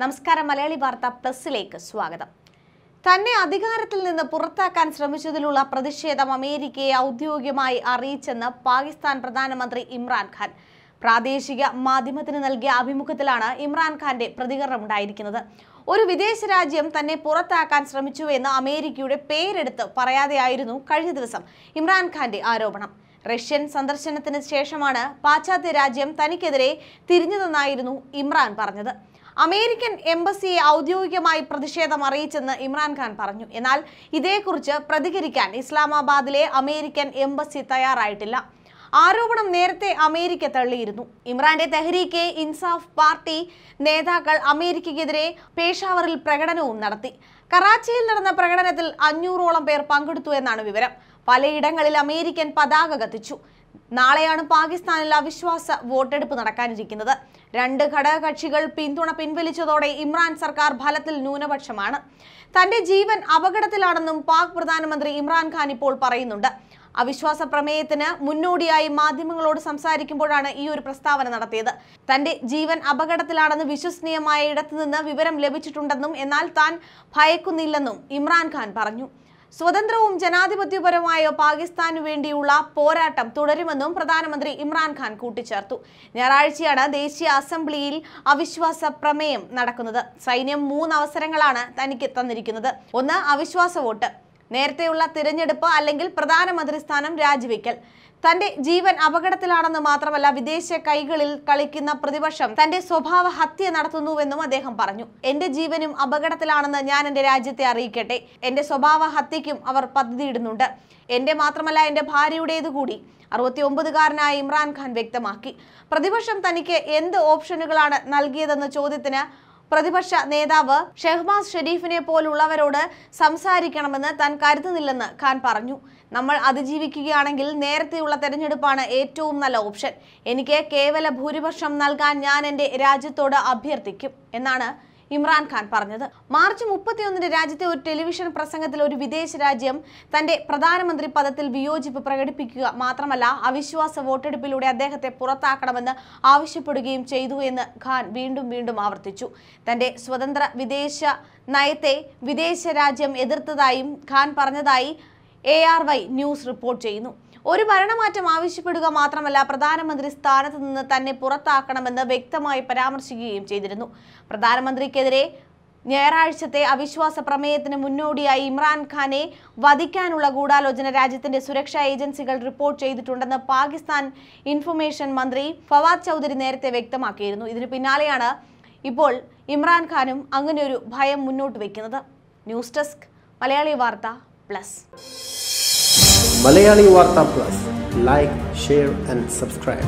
നമസ്കാരം മലയാളി വാർത്ത പ്ലസിലേക്ക് സ്വാഗതം തന്നെ അധികാരത്തിൽ നിന്ന് പുറത്താക്കാൻ ശ്രമിച്ചതിലുള്ള പ്രതിഷേധം അമേരിക്കയെ ഔദ്യോഗികമായി അറിയിച്ചെന്ന് പാകിസ്ഥാൻ പ്രധാനമന്ത്രി ഇമ്രാൻഖാൻ പ്രാദേശിക മാധ്യമത്തിന് നൽകിയ അഭിമുഖത്തിലാണ് ഇമ്രാൻഖാന്റെ പ്രതികരണം ഉണ്ടായിരിക്കുന്നത് ഒരു വിദേശ രാജ്യം തന്നെ പുറത്താക്കാൻ ശ്രമിച്ചുവെന്ന് അമേരിക്കയുടെ പേരെടുത്ത് പറയാതെയായിരുന്നു കഴിഞ്ഞ ദിവസം ഇമ്രാൻഖാന്റെ ആരോപണം റഷ്യൻ സന്ദർശനത്തിന് ശേഷമാണ് പാശ്ചാത്യ രാജ്യം തനിക്കെതിരെ തിരിഞ്ഞതെന്നായിരുന്നു ഇമ്രാൻ പറഞ്ഞത് അമേരിക്കൻ എംബസിയെ ഔദ്യോഗികമായി പ്രതിഷേധം അറിയിച്ചെന്ന് ഇമ്രാൻഖാൻ പറഞ്ഞു എന്നാൽ ഇതേക്കുറിച്ച് പ്രതികരിക്കാൻ ഇസ്ലാമാബാദിലെ അമേരിക്കൻ എംബസി തയ്യാറായിട്ടില്ല ആരോപണം നേരത്തെ അമേരിക്ക തള്ളിയിരുന്നു ഇമ്രാന്റെ തെഹരീക്കെ ഇൻസാഫ് പാർട്ടി നേതാക്കൾ അമേരിക്കയ്ക്കെതിരെ പേഷാവറിൽ പ്രകടനവും നടത്തി കറാച്ചിയിൽ നടന്ന പ്രകടനത്തിൽ അഞ്ഞൂറോളം പേർ പങ്കെടുത്തു എന്നാണ് വിവരം പലയിടങ്ങളിൽ അമേരിക്കൻ പതാക കത്തിച്ചു നാളെയാണ് പാകിസ്ഥാനിൽ അവിശ്വാസ വോട്ടെടുപ്പ് നടക്കാനിരിക്കുന്നത് രണ്ട് ഘടകകക്ഷികൾ പിന്തുണ പിൻവലിച്ചതോടെ ഇമ്രാൻ സർക്കാർ ഫലത്തിൽ ന്യൂനപക്ഷമാണ് തന്റെ ജീവൻ അപകടത്തിലാണെന്നും പാക് പ്രധാനമന്ത്രി ഇമ്രാൻഖാൻ ഇപ്പോൾ പറയുന്നുണ്ട് അവിശ്വാസ പ്രമേയത്തിന് മുന്നോടിയായി മാധ്യമങ്ങളോട് സംസാരിക്കുമ്പോഴാണ് ഈ ഒരു പ്രസ്താവന നടത്തിയത് തന്റെ ജീവൻ അപകടത്തിലാണെന്ന് വിശ്വസനീയമായ ഇടത്തുനിന്ന് വിവരം ലഭിച്ചിട്ടുണ്ടെന്നും എന്നാൽ താൻ ഭയക്കുന്നില്ലെന്നും ഇമ്രാൻഖാൻ പറഞ്ഞു സ്വതന്ത്രവും ജനാധിപത്യപരവുമായ പാകിസ്ഥാനു വേണ്ടിയുള്ള പോരാട്ടം തുടരുമെന്നും പ്രധാനമന്ത്രി ഇമ്രാൻഖാൻ കൂട്ടിച്ചേർത്തു ഞായറാഴ്ചയാണ് ദേശീയ അസംബ്ലിയിൽ അവിശ്വാസ പ്രമേയം നടക്കുന്നത് സൈന്യം മൂന്ന് അവസരങ്ങളാണ് തനിക്ക് തന്നിരിക്കുന്നത് ഒന്ന് അവിശ്വാസ വോട്ട് നേരത്തെയുള്ള തിരഞ്ഞെടുപ്പ് അല്ലെങ്കിൽ പ്രധാനമന്ത്രി സ്ഥാനം രാജിവെക്കൽ തന്റെ ജീവൻ അപകടത്തിലാണെന്ന് മാത്രമല്ല വിദേശ കൈകളിൽ കളിക്കുന്ന പ്രതിപക്ഷം തന്റെ സ്വഭാവ ഹത്യ നടത്തുന്നുവെന്നും അദ്ദേഹം പറഞ്ഞു എന്റെ ജീവനും അപകടത്തിലാണെന്ന് ഞാൻ എന്റെ രാജ്യത്തെ അറിയിക്കട്ടെ എന്റെ സ്വഭാവ ഹത്യയ്ക്കും അവർ പദ്ധതിയിടുന്നുണ്ട് എന്റെ മാത്രമല്ല എന്റെ ഭാര്യയുടേത് കൂടി അറുപത്തി ഒമ്പതുകാരനായ ഇമ്രാൻഖാൻ വ്യക്തമാക്കി പ്രതിപക്ഷം തനിക്ക് എന്ത് ഓപ്ഷനുകളാണ് നൽകിയതെന്ന ചോദ്യത്തിന് പ്രതിപക്ഷ നേതാവ് ഷെഹ്ബാസ് ഷെരീഫിനെ പോലുള്ളവരോട് സംസാരിക്കണമെന്ന് താൻ കരുതുന്നില്ലെന്ന് ഖാൻ പറഞ്ഞു നമ്മൾ അതിജീവിക്കുകയാണെങ്കിൽ നേരത്തെയുള്ള തെരഞ്ഞെടുപ്പാണ് ഏറ്റവും നല്ല ഓപ്ഷൻ എനിക്ക് കേവല ഭൂരിപക്ഷം നൽകാൻ ഞാൻ എൻ്റെ രാജ്യത്തോട് അഭ്യർത്ഥിക്കും എന്നാണ് ഇമ്രാൻഖാൻ പറഞ്ഞത് മാർച്ച് മുപ്പത്തിയൊന്നിന് രാജ്യത്തെ ഒരു ടെലിവിഷൻ പ്രസംഗത്തിൽ ഒരു വിദേശ രാജ്യം തന്റെ പ്രധാനമന്ത്രി പദത്തിൽ വിയോജിപ്പ് പ്രകടിപ്പിക്കുക മാത്രമല്ല അവിശ്വാസ വോട്ടെടുപ്പിലൂടെ അദ്ദേഹത്തെ പുറത്താക്കണമെന്ന് ആവശ്യപ്പെടുകയും ചെയ്തു എന്ന് ഖാൻ വീണ്ടും വീണ്ടും ആവർത്തിച്ചു തന്റെ സ്വതന്ത്ര വിദേശ നയത്തെ വിദേശ രാജ്യം എതിർത്തതായും ഖാൻ പറഞ്ഞതായി A R Y news report ചെയ്യുന്നു ഒരു ഭരണമാറ്റം ആവശ്യപ്പെടുക മാത്രമല്ല പ്രധാനമന്ത്രി സ്ഥാനത്ത് നിന്ന് തന്നെ പുറത്താക്കണമെന്ന് വ്യക്തമായി പരാമർശിക്കുകയും ചെയ്തിരുന്നു പ്രധാനമന്ത്രിക്കെതിരെ ഞായറാഴ്ചത്തെ അവിശ്വാസ പ്രമേയത്തിന് മുന്നോടിയായി ഇമ്രാൻഖാനെ വധിക്കാനുള്ള ഗൂഢാലോചന രാജ്യത്തിന്റെ സുരക്ഷാ ഏജൻസികൾ റിപ്പോർട്ട് ചെയ്തിട്ടുണ്ടെന്ന് പാകിസ്ഥാൻ ഇൻഫർമേഷൻ മന്ത്രി ഫവാദ് ചൗധരി നേരത്തെ വ്യക്തമാക്കിയിരുന്നു ഇതിനു പിന്നാലെയാണ് ഇപ്പോൾ ഇമ്രാൻഖാനും അങ്ങനെയൊരു ഭയം മുന്നോട്ട് വയ്ക്കുന്നത് news desk Malayali Warta plus Malayali Warta Plus. Like, share and subscribe.